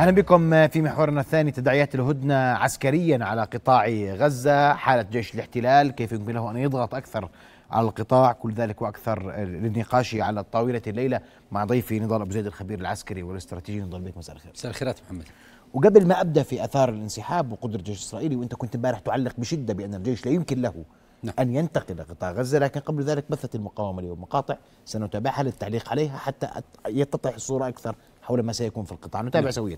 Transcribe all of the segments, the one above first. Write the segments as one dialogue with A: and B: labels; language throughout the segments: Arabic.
A: اهلا بكم في محورنا الثاني تداعيات الهدنه عسكريا على قطاع غزه، حاله جيش الاحتلال كيف يمكنه ان يضغط اكثر على القطاع، كل ذلك واكثر للنقاش على طاوله الليله مع ضيفي نضال ابو زيد الخبير العسكري والاستراتيجي نضال بك مساء الخير.
B: مساء الخيرات محمد.
A: وقبل ما ابدا في اثار الانسحاب وقدره الجيش الاسرائيلي وانت كنت امبارح تعلق بشده بان الجيش لا يمكن له نعم. أن ينتقل قطاع غزة لكن قبل ذلك بثت المقاومة اليوم مقاطع سنتابعها للتعليق عليها حتى يتضح الصورة أكثر حول ما سيكون في القطاع نتابع نعم. سوية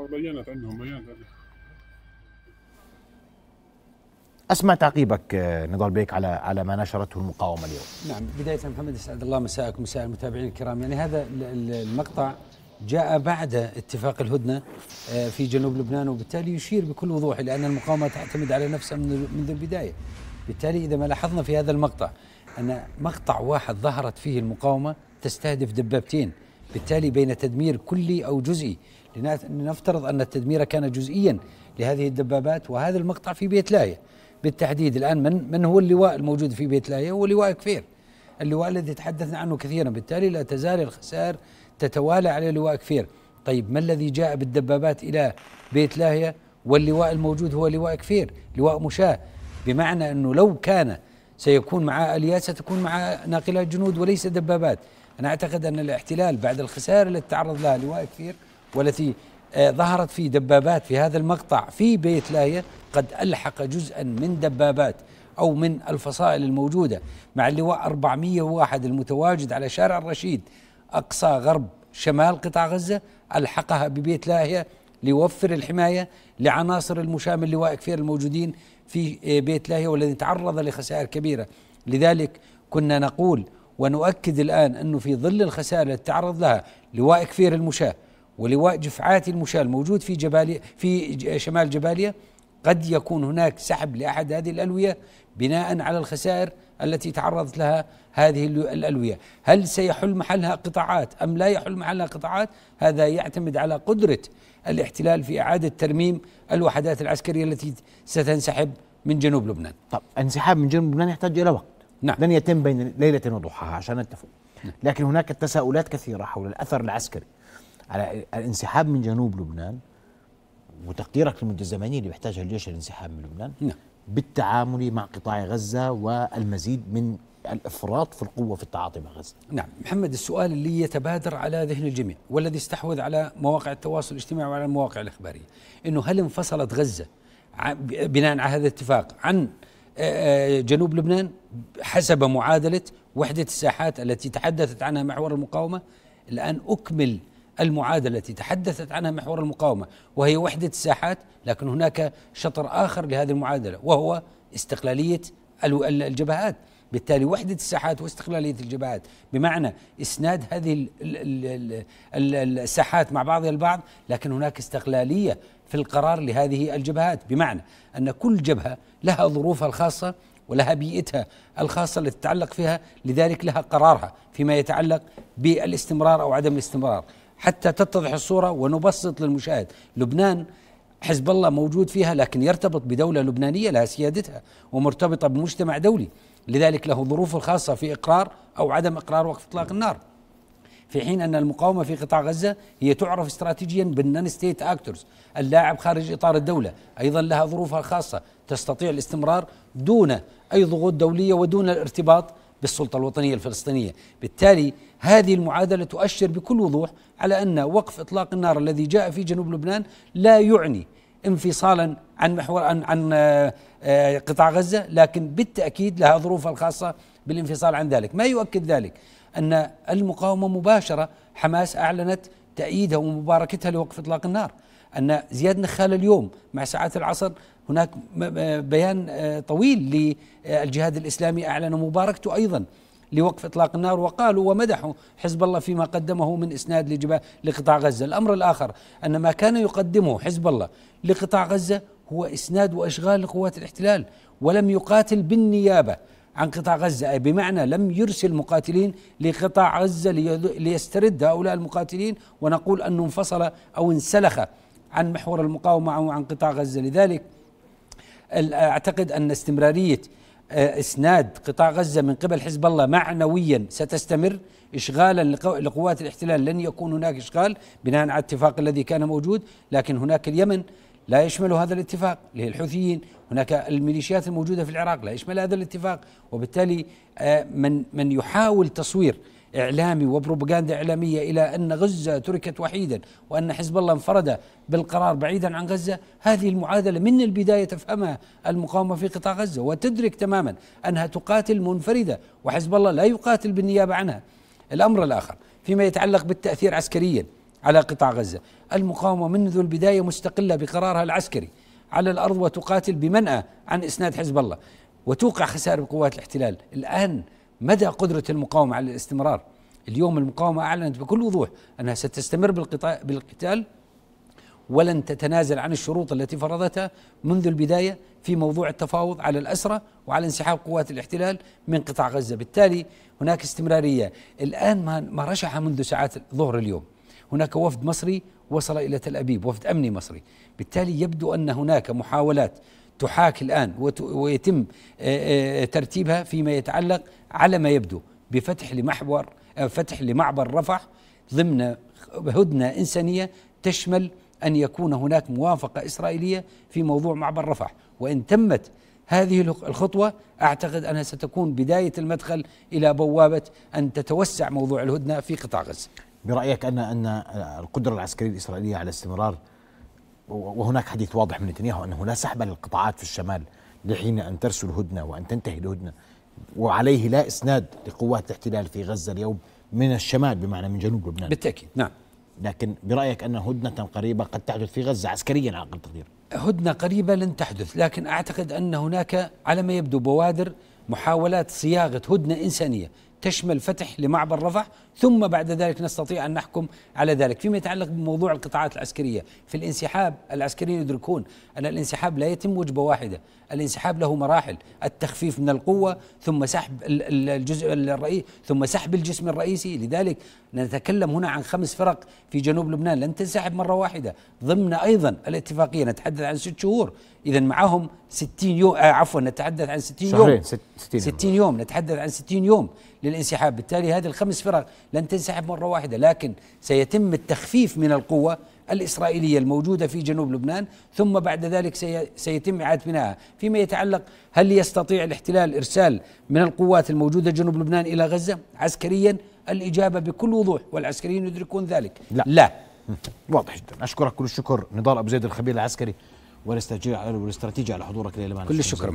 B: وبينت عندهم بينت
A: اسمع تعقيبك آه، نضال بيك على على ما نشرته المقاومه اليوم.
B: نعم بدايه محمد اسعد الله مساءك ومساء المتابعين الكرام، يعني هذا المقطع جاء بعد اتفاق الهدنه آه، في جنوب لبنان وبالتالي يشير بكل وضوح الى ان المقاومه تعتمد على نفسها منذ البدايه. بالتالي اذا ما لاحظنا في هذا المقطع ان مقطع واحد ظهرت فيه المقاومه تستهدف دبابتين، بالتالي بين تدمير كلي او جزئي لنفترض أن التدمير كان جزئيا لهذه الدبابات وهذا المقطع في بيت لاية بالتحديد الآن من من هو اللواء الموجود في بيت لاية هو لواء كفير اللواء الذي تحدثنا عنه كثيرا بالتالي لا تزال الخسائر تتوالى على لواء كفير طيب ما الذي جاء بالدبابات إلى بيت لاهية واللواء الموجود هو لواء كفير لواء مشاة بمعنى أنه لو كان سيكون معه الياس ستكون معه ناقلات جنود وليس دبابات أنا أعتقد أن الاحتلال بعد الخسائر التي تعرض لها لواء كفير والتي آه، ظهرت في دبابات في هذا المقطع في بيت لاهية قد ألحق جزءا من دبابات أو من الفصائل الموجودة مع اللواء 401 المتواجد على شارع الرشيد أقصى غرب شمال قطاع غزة ألحقها ببيت لاهية ليوفر الحماية لعناصر من لواء كفير الموجودين في آه، بيت لاهية والذي تعرض لخسائر كبيرة لذلك كنا نقول ونؤكد الآن أنه في ظل الخسائر التي تعرض لها لواء كفير المشاة ولواء جفعات المشال موجود في جبالية في شمال جبالية قد يكون هناك سحب لأحد هذه الألوية بناء على الخسائر التي تعرضت لها هذه الألوية هل سيحل محلها قطاعات أم لا يحل محلها قطاعات هذا يعتمد على قدرة الاحتلال في إعادة ترميم الوحدات العسكرية التي ستنسحب من جنوب لبنان طب انسحاب من جنوب لبنان يحتاج إلى وقت نعم. لن يتم بين ليلة
A: وضحاها عشان نتفق نعم. لكن هناك تساؤلات كثيرة حول الأثر العسكري على الانسحاب من جنوب لبنان وتقديرك الزمنيه اللي بيحتاجها الجيش الانسحاب من لبنان نعم بالتعامل مع قطاع غزة والمزيد من الافراط في
B: القوه في التعاطي مع غزه. نعم، محمد السؤال اللي يتبادر على ذهن الجميع والذي استحوذ على مواقع التواصل الاجتماعي وعلى المواقع الاخباريه، انه هل انفصلت غزه بناء على هذا الاتفاق عن جنوب لبنان حسب معادله وحده الساحات التي تحدثت عنها محور المقاومه؟ الان اكمل المعادله التي تحدثت عنها محور المقاومه وهي وحده الساحات لكن هناك شطر اخر لهذه المعادله وهو استقلاليه الجبهات بالتالي وحدة الساحات واستقلالية الجبهات بمعنى إسناد هذه الساحات مع بعضها البعض لكن هناك استقلالية في القرار لهذه الجبهات بمعنى أن كل جبهة لها ظروفها الخاصة ولها بيئتها الخاصة التي تتعلق فيها لذلك لها قرارها فيما يتعلق بالاستمرار أو عدم الاستمرار حتى تتضح الصورة ونبسط للمشاهد لبنان حزب الله موجود فيها لكن يرتبط بدولة لبنانية لها سيادتها ومرتبطة بمجتمع دولي لذلك له ظروف الخاصة في إقرار أو عدم إقرار وقف إطلاق النار في حين أن المقاومة في قطاع غزة هي تعرف استراتيجيا بالنون ستيت أكتورز اللاعب خارج إطار الدولة أيضا لها ظروفها الخاصة تستطيع الاستمرار دون أي ضغوط دولية ودون الارتباط بالسلطة الوطنية الفلسطينية بالتالي هذه المعادله تؤشر بكل وضوح على ان وقف اطلاق النار الذي جاء في جنوب لبنان لا يعني انفصالا عن محور عن, عن آه، قطاع غزه لكن بالتاكيد لها ظروفها الخاصه بالانفصال عن ذلك، ما يؤكد ذلك ان المقاومه مباشره حماس اعلنت تأييدها ومباركتها لوقف إطلاق النار أن زياد نخال اليوم مع ساعات العصر هناك بيان آه، طويل للجهاد الإسلامي أعلن مباركته أيضا لوقف اطلاق النار وقالوا ومدحوا حزب الله فيما قدمه من اسناد لجبهه لقطاع غزه، الامر الاخر ان ما كان يقدمه حزب الله لقطاع غزه هو اسناد واشغال لقوات الاحتلال ولم يقاتل بالنيابه عن قطاع غزة أي بمعنى لم يرسل مقاتلين لقطاع غزة ليسترد هؤلاء المقاتلين ونقول أنه انفصل أو انسلخ عن محور المقاومة أو عن قطاع غزة لذلك أعتقد أن استمرارية آه، اسناد قطاع غزه من قبل حزب الله معنويا ستستمر اشغالا لقوات الاحتلال لن يكون هناك اشغال بناء على الاتفاق الذي كان موجود لكن هناك اليمن لا يشمل هذا الاتفاق اللي هي الحوثيين هناك الميليشيات الموجوده في العراق لا يشمل هذا الاتفاق وبالتالي آه، من من يحاول تصوير إعلامي وبروباغندا إعلامية إلى أن غزة تركت وحيدا وأن حزب الله انفرد بالقرار بعيدا عن غزة هذه المعادلة من البداية تفهمها المقاومة في قطاع غزة وتدرك تماما أنها تقاتل منفردة وحزب الله لا يقاتل بالنيابة عنها الأمر الآخر فيما يتعلق بالتأثير عسكريا على قطاع غزة المقاومة منذ البداية مستقلة بقرارها العسكري على الأرض وتقاتل بمنأى عن إسناد حزب الله وتوقع خسائر بقوات الاحتلال الآن مدى قدرة المقاومة على الاستمرار اليوم المقاومة أعلنت بكل وضوح أنها ستستمر بالقتال ولن تتنازل عن الشروط التي فرضتها منذ البداية في موضوع التفاوض على الأسرة وعلى انسحاب قوات الاحتلال من قطاع غزة بالتالي هناك استمرارية الآن ما رشح منذ ساعات ظهر اليوم هناك وفد مصري وصل إلى تل أبيب وفد أمني مصري بالتالي يبدو أن هناك محاولات تحاك الآن ويتم آه، آه، ترتيبها فيما يتعلق على ما يبدو بفتح لمحور آه، فتح لمعبر رفح ضمن هدنة إنسانية تشمل أن يكون هناك موافقة إسرائيلية في موضوع معبر رفح وإن تمت هذه الخطوة أعتقد أنها ستكون بداية المدخل إلى بوابة أن تتوسع موضوع الهدنة في قطاع غزة برأيك أن أن القدرة العسكرية
A: الإسرائيلية على استمرار وهناك حديث واضح من نتنياهو انه لا سحب للقطاعات في الشمال لحين ان ترسل الهدنه وان تنتهي الهدنه وعليه لا اسناد لقوات الاحتلال في غزه اليوم من الشمال بمعنى من جنوب لبنان بالتاكيد نعم لكن برايك
B: ان هدنه قريبه قد تحدث في غزه عسكريا على اقل تقدير هدنه قريبه لن تحدث لكن اعتقد ان هناك على ما يبدو بوادر محاولات صياغه هدنه انسانيه تشمل فتح لمعبر رفح ثم بعد ذلك نستطيع أن نحكم على ذلك فيما يتعلق بموضوع القطاعات العسكرية في الانسحاب العسكريين يدركون أن الانسحاب لا يتم وجبة واحدة الانسحاب له مراحل التخفيف من القوة ثم سحب الجزء الرئيسي ثم سحب الجسم الرئيسي لذلك نتكلم هنا عن خمس فرق في جنوب لبنان لن تنسحب مرة واحدة ضمن أيضا الاتفاقية نتحدث عن ست شهور إذا معهم 60 يوم آه عفوا نتحدث عن 60 يوم 60 يوم. 60 يوم نتحدث عن 60 يوم للانسحاب بالتالي هذه الخمس فرق لن تنسحب مرة واحدة لكن سيتم التخفيف من القوة الإسرائيلية الموجودة في جنوب لبنان ثم بعد ذلك سيتم إعادة بنائها فيما يتعلق هل يستطيع الاحتلال إرسال من القوات الموجودة جنوب لبنان إلى غزة عسكريا الإجابة بكل وضوح والعسكريين يدركون ذلك لا, لا.
A: واضح جدا أشكرك كل الشكر نضال أبو زيد الخبير العسكري والاستراتيجي على حضورك ليلة كل الشكر